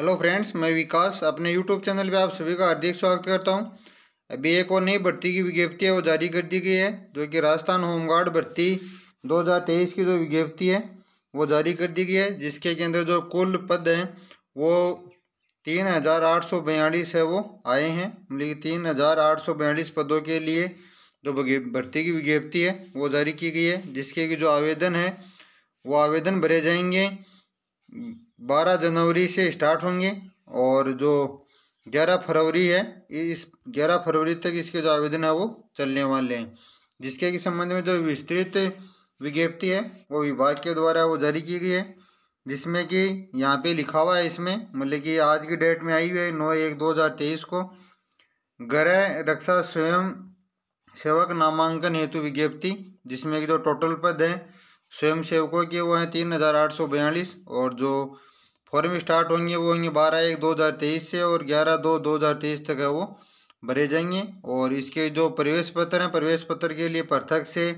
hello friends मैं विकास अपने YouTube channel पे आप सभी का हार्दिक स्वागत करता हूँ अभी एक और नई भर्ती की विज्ञप्ति है वो जारी कर दी गई है जो कि राजस्थान होमगार्ड भर्ती 2023 की जो विज्ञप्ति है वो जारी कर दी गई है जिसके के अंदर जो कुल पद हैं वो तीन हज़ार आठ सौ बयालीस है वो आए हैं मतलब तीन हज़ार आठ सौ बयालीस पदों के लिए जो भर्ती की विज्ञप्ति है वो जारी की गई है जिसके कि जो आवेदन है वो आवेदन भरे जाएंगे बारह जनवरी से स्टार्ट होंगे और जो ग्यारह फरवरी है इस ग्यारह फरवरी तक इसके जो आवेदन है वो चलने वाले हैं जिसके के संबंध में जो विस्तृत विज्ञप्ति है वो विभाग के द्वारा वो जारी की गई है जिसमें कि यहाँ पे लिखा हुआ है इसमें मतलब कि आज की डेट में आई हुई है नौ एक दो हज़ार तेईस को गृह रक्षा स्वयं सेवक नामांकन हेतु विज्ञप्ति जिसमें कि जो टोटल पद हैं स्वयं सेवकों के वो हैं तीन हज़ार आठ सौ बयालीस और जो फॉर्म स्टार्ट होंगे वो होंगे बारह एक दो हज़ार तेईस से और ग्यारह दो दो हज़ार तेईस तक है वो भरे जाएंगे और इसके जो प्रवेश पत्र हैं प्रवेश पत्र के लिए पृथक से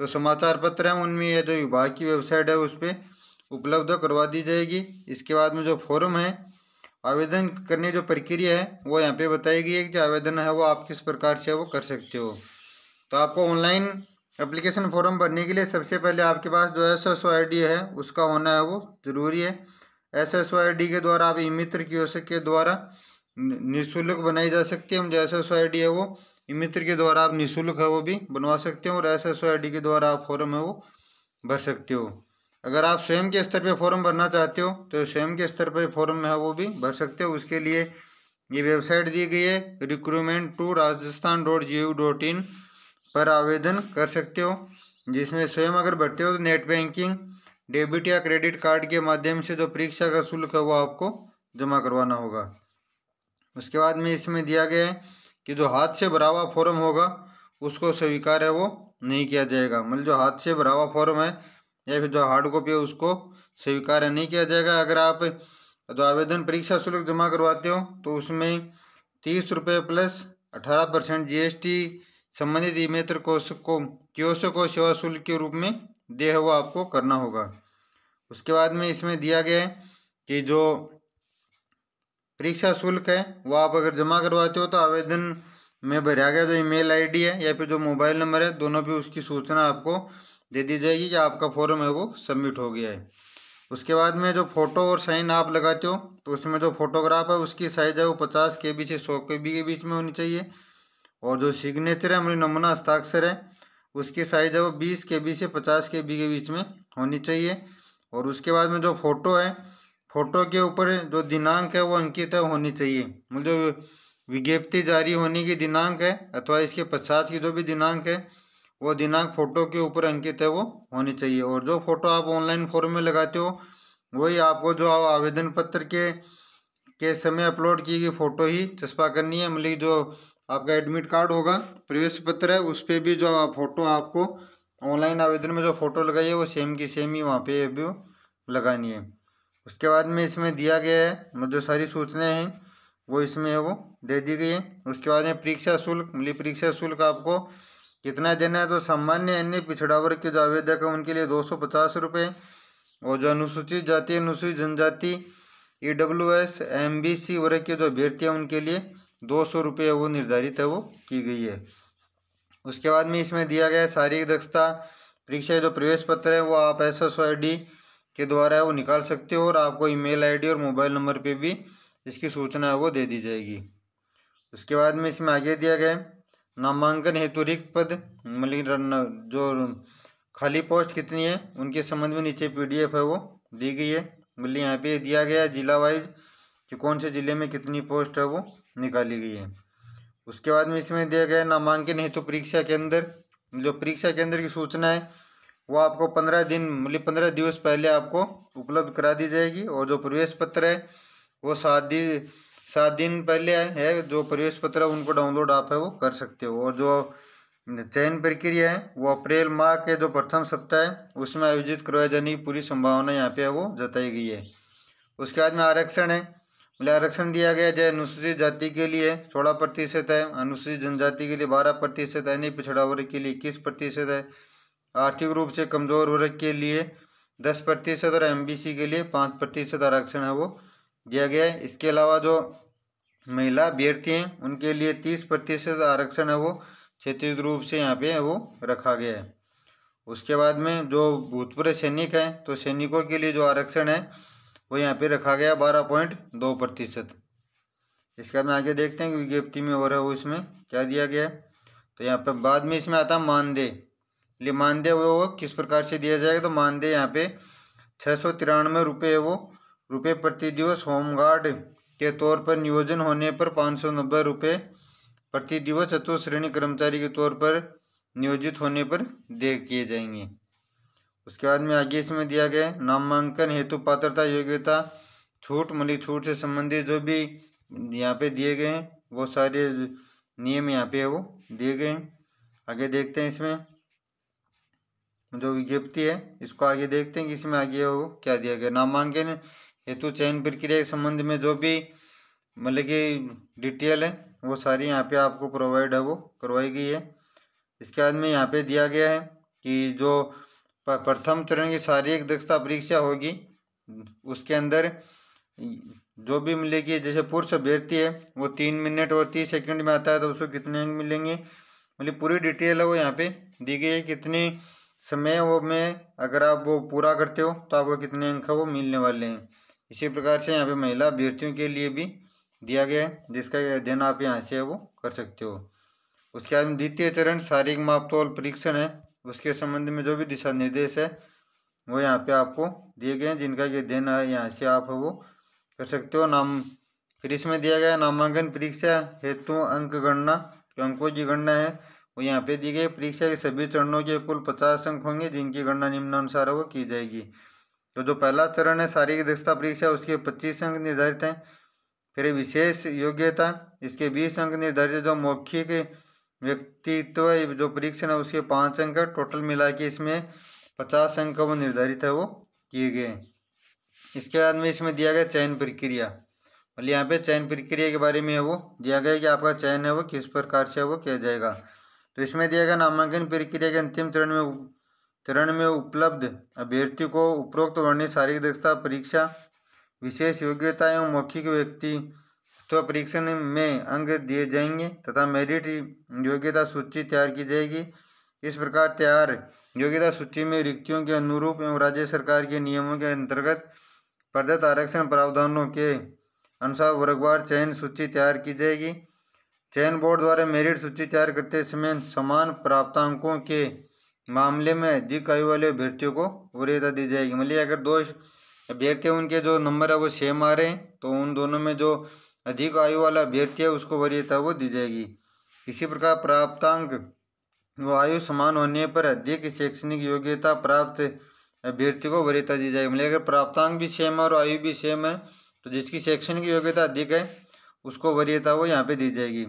जो समाचार पत्र हैं उनमें यह जो विभाग की वेबसाइट है उस पर उपलब्ध करवा दी जाएगी इसके बाद में जो फॉर्म है आवेदन करने जो प्रक्रिया है वो यहाँ पे बताई गई है कि जो आवेदन है वो आप किस प्रकार से वो कर सकते हो तो आपको ऑनलाइन एप्लीकेशन फॉर्म भरने के लिए सबसे पहले आपके पास जो है सो सो आई है उसका होना है वो ज़रूरी है एस एस वाई डी के द्वारा आप ई मित्र की ओर के द्वारा निःशुल्क बनाई जा सकती है हम जो एस एस वाई डी है वो ई मित्र के द्वारा आप निःशुल्क है वो भी बनवा सकते हो और एस एस वाई डी के द्वारा आप फॉर्म है वो भर सकते हो अगर आप स्वयं के स्तर पे फॉर्म भरना चाहते हो तो स्वयं के स्तर पर फॉर्म है वो भी भर सकते हो उसके लिए ये वेबसाइट दी गई है recruitment two Rajasthan dot G O dot in पर आवेदन कर सकते हो जिसमें स्वयं अगर भरते हो तो नेट बैंकिंग डेबिट या क्रेडिट कार्ड के माध्यम से जो परीक्षा का शुल्क है वो आपको जमा करवाना होगा उसके बाद में इसमें दिया गया है कि जो हाथ से भरा हुआ फॉर्म होगा उसको स्वीकार है वो नहीं किया जाएगा मतलब जो हाथ से भरा हुआ फॉर्म है या फिर जो हार्ड कॉपी है उसको स्वीकार नहीं किया जाएगा अगर आप जो आवेदन परीक्षा शुल्क जमा करवाते हो तो उसमें तीस रुपये प्लस अठारह परसेंट जी संबंधित ई मित्र कोष को कियोस्क को सेवा शुल्क के रूप में दिया है वो आपको करना होगा उसके बाद में इसमें दिया गया है कि जो परीक्षा शुल्क है वो आप अगर जमा करवाते हो तो आवेदन में भरा गया जो ईमेल आईडी है या फिर जो मोबाइल नंबर है दोनों भी उसकी सूचना आपको दे दी जाएगी कि आपका फॉर्म है वो सबमिट हो गया है उसके बाद में जो फ़ोटो और साइन आप लगाते हो तो उसमें जो फोटोग्राफ है उसकी साइज़ है वो पचास के बी से सौ के बी के बीच में होनी चाहिए और जो सिग्नेचर है हमारी नमूना हस्ताक्षर है उसकी साइज़ है वो बीस के बी से पचास के बी के बीच में होनी चाहिए और उसके बाद में जो फ़ोटो है फ़ोटो के ऊपर जो दिनांक है वो अंकित है होनी चाहिए मुझे विज्ञप्ति जारी होने की दिनांक है अथवा इसके पश्चात की जो भी दिनांक है वो दिनांक फ़ोटो के ऊपर अंकित है वो होनी चाहिए और जो फ़ोटो आप ऑनलाइन फॉर्म में लगाते हो वही आपको जो आवेदन पत्र के के समय अपलोड की गई फ़ोटो ही चस्पा करनी है मतलब जो आपका एडमिट कार्ड होगा प्रवेश पत्र है उस पर भी जो फोटो आपको ऑनलाइन आवेदन में जो फ़ोटो लगाई है वो सेम की सेम ही वहाँ पे भी लगानी है उसके बाद में इसमें दिया गया है मतलब जो सारी सूचनाएं हैं वो इसमें है वो दे दी गई है उसके बाद में परीक्षा शुल्क मिली परीक्षा शुल्क आपको कितना देना है तो सामान्य अन्य पिछड़ा वर्ग के जो आवेदक हैं उनके लिए दो सौ पचास रुपये और जो अनुसूचित जाति अनुसूचित जनजाति E W S M B C वर्ग के जो अभ्यर्थी हैं उनके लिए दो सौ रुपये वो निर्धारित है वो की गई है उसके बाद में इसमें दिया गया शारीरिक दक्षता परीक्षा जो प्रवेश पत्र है वो आप एस एस आई के द्वारा वो निकाल सकते हो और आपको ईमेल आईडी और मोबाइल नंबर पे भी इसकी सूचना है वो दे दी जाएगी उसके बाद में इसमें आगे दिया गया नामांकन हेतु रिक्त पद मतलब जो खाली पोस्ट कितनी है उनके संबंध में नीचे पीडीएफ है वो दी गई है मतलब यहाँ पे दिया गया जिला वाइज कि कौन से ज़िले में कितनी पोस्ट है वो निकाली गई है उसके बाद में इसमें दिया गया नामांकन हेतु तो परीक्षा केंद्र जो परीक्षा केंद्र की सूचना है वो आपको पंद्रह दिन मतलब पंद्रह दिवस पहले आपको उपलब्ध करा दी जाएगी और जो प्रवेश पत्र है वो सात दिन सात दिन पहले है जो प्रवेश पत्र है उनको डाउनलोड आप है वो कर सकते हो और जो चयन प्रक्रिया है वो अप्रैल माह के जो प्रथम सप्ताह है उसमें आयोजित करवाए जाने की पूरी संभावना यहाँ पे वो जताई गई है उसके बाद में आरक्षण है बोले आरक्षण दिया गया जो अनुसूचित जाति के लिए सोलह प्रतिशत है अनुसूचित जनजाति के लिए बारह प्रतिशत है अन्य पिछड़ा वर्ग के लिए इक्कीस प्रतिशत है आर्थिक रूप से कमजोर वर्ग के लिए दस प्रतिशत और एम के लिए पाँच प्रतिशत आरक्षण है वो दिया गया है इसके अलावा जो महिला अभ्यर्थी हैं उनके लिए तीस प्रतिशत आरक्षण है वो क्षेत्रीय रूप से यहाँ पे वो रखा गया है उसके बाद में जो भूतपूर्व सैनिक हैं तो सैनिकों के लिए जो आरक्षण है वो यहाँ पे रखा गया बारह पॉइंट दो प्रतिशत इसके बाद में आगे देखते हैं विज्ञप्ति में हो रहा है वो इसमें क्या दिया गया तो यहाँ पर बाद में इसमें आता है मानदेय लिए मानदेय वो किस प्रकार से दिया जाएगा तो मानदेय यहाँ पे छः सौ तिरानवे रुपये वो रुपये प्रति दिवस होमगार्ड के तौर पर नियोजन होने पर पाँच सौ नब्बे रुपये प्रति दिवस चतुर्थ श्रेणी कर्मचारी के तौर पर नियोजित होने पर दे किए जाएंगे उसके बाद में आगे इसमें दिया गया नामांकन हेतु पात्रता योग्यता छूट मलिक छूट से संबंधित जो भी यहाँ पे दिए गए हैं वो सारे नियम यहाँ पे है वो दिए गए हैं आगे देखते हैं इसमें जो विज्ञप्ति है इसको आगे देखते हैं कि इसमें आगे वो क्या दिया गया नामांकन हेतु चयन प्रक्रिया के संबंध में जो भी मतलब कि डिटेल है वो सारी यहाँ पे आपको प्रोवाइड है वो करवाई गई है इसके बाद में यहाँ पे दिया गया है कि जो प्रथम चरण की शारीरिक दक्षता परीक्षा होगी उसके अंदर जो भी मिलेगी जैसे पुरुष अभ्यर्थी है वो तीन मिनट और तीस सेकंड में आता है तो उसको कितने अंक मिलेंगे मतलब पूरी डिटेल है वो यहाँ पे दी गई है कितने समय वो में अगर आप वो पूरा करते हो तो आपको कितने अंक वो मिलने वाले हैं इसी प्रकार से यहाँ पे महिला अभ्यर्थियों के लिए भी दिया गया है जिसका अध्ययन आप यहाँ से वो कर सकते हो उसके बाद द्वितीय चरण शारीरिक मापतोल परीक्षण है उसके संबंध में जो भी दिशा निर्देश है वो यहाँ पे आपको दिए गए हैं जिनका ये देना है यहाँ से आप वो कर सकते हो नाम फिर इसमें दिया गया नामांकन परीक्षा हेतु अंक गणना जो अंकों की गणना है वो यहाँ पे दी गई परीक्षा के सभी चरणों के कुल पचास अंक होंगे जिनकी गणना निम्नानुसार वो की जाएगी तो जो पहला चरण है शारीरिक दक्षता परीक्षा उसके पच्चीस अंक निर्धारित हैं फिर विशेष योग्यता इसके बीस अंक निर्धारित जो मौखिक व्यक्तित्व जो परीक्षण है उसके पांच अंक टोटल मिला के इसमें पचास अंक वो निर्धारित है वो किए गए हैं इसके बाद में इसमें दिया गया चयन प्रक्रिया मतलब यहाँ पे चयन प्रक्रिया के बारे में है वो दिया गया कि आपका चयन है वो किस प्रकार से वो किया जाएगा तो इसमें दिया गया नामांकन प्रक्रिया के अंतिम चरण में चरण में उपलब्ध अभ्यर्थी को उपरोक्त वर्णित शारीरिक दक्षता परीक्षा विशेष योग्यता एवं मौखिक व्यक्ति तो परीक्षण में अंक दिए जाएंगे तथा मेरिट योग्यता सूची तैयार की जाएगी इस प्रकार तैयार योग्यता सूची में रिक्तियों के अनुरूप एवं राज्य सरकार के नियमों के अंतर्गत प्रदत्त आरक्षण प्रावधानों के अनुसार वर्गवार चयन सूची तैयार की जाएगी चयन बोर्ड द्वारा मेरिट सूची तैयार करते समय समान प्राप्तांकों के मामले में अधिक आयु वाले अभ्यर्थियों को वरीयता दी जाएगी मतलब अगर दो अभ्यर्थी उनके जो नंबर है वो सेम आ रहे हैं तो उन दोनों में जो अधिक आयु वाला अभ्यर्थी है उसको वरीयता वो दी जाएगी इसी प्रकार प्राप्तांक व आयु समान होने पर अधिक शैक्षणिक योग्यता प्राप्त अभ्यर्थी को वरीयता दी जाएगी मतलब अगर प्राप्तांक भी सेम है और आयु भी सेम है तो जिसकी शैक्षणिक योग्यता अधिक है उसको वरीयता वो यहाँ पे दी जाएगी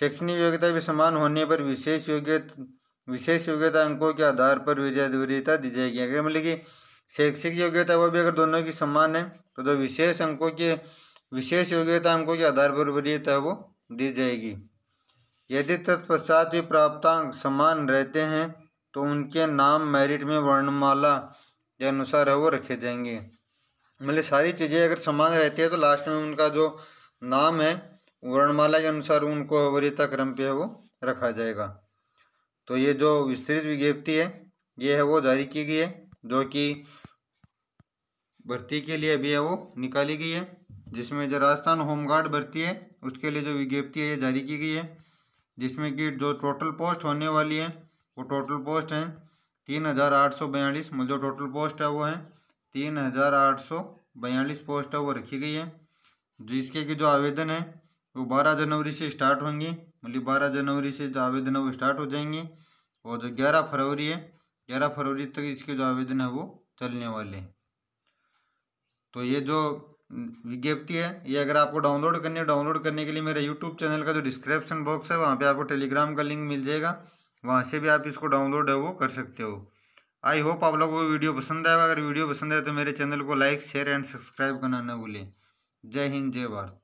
शैक्षणिक योग्यता भी समान होने पर विशेष योग्य विशेष योग्यता अंकों के आधार पर वरीयता दी जाएगी अगर मतलब कि शैक्षिक योग्यता वो भी अगर दोनों की समान है तो जो विशेष अंकों के विशेष योग्यता के आधार पर वरीयता है वो दी जाएगी यदि तत्पश्चात भी प्राप्तांक समान रहते हैं तो उनके नाम मेरिट में वर्णमाला के अनुसार है वो रखे जाएंगे मतलब सारी चीज़ें अगर समान रहती है तो लास्ट में उनका जो नाम है वर्णमाला के अनुसार उनको वरीयता क्रम पे है वो रखा जाएगा तो ये जो विस्तृत विज्ञप्ति है ये है वो जारी की गई है जो कि भर्ती के लिए अभी है वो निकाली गई है जिसमें जो राजस्थान होमगार्ड भर्ती है उसके लिए जो विज्ञप्ति है ये जारी की गई है जिसमें कि जो टोटल पोस्ट होने वाली है वो टोटल पोस्ट हैं तीन हज़ार आठ सौ बयालीस मतलब जो टोटल पोस्ट है वो है तीन हज़ार आठ सौ बयालीस पोस्ट है वो रखी गई है जिसके कि जो आवेदन है वो बारह जनवरी से स्टार्ट होंगी मतलब बारह जनवरी से जो आवेदन है वो स्टार्ट हो जाएंगे और जो ग्यारह फरवरी है ग्यारह फरवरी तक इसके जो आवेदन है वो चलने वाले हैं तो ये जो विज्ञप्ति है ये अगर आपको डाउनलोड करनी है डाउनलोड करने के लिए मेरे यूट्यूब चैनल का जो डिस्क्रिप्शन बॉक्स है वहाँ पे आपको टेलीग्राम का लिंक मिल जाएगा वहाँ से भी आप इसको डाउनलोड है वो कर सकते हो आई होप आप लोगों को वीडियो पसंद आएगा अगर वीडियो पसंद आए तो मेरे चैनल को लाइक शेयर एंड सब्सक्राइब करना न भूलें जय हिंद जय भारत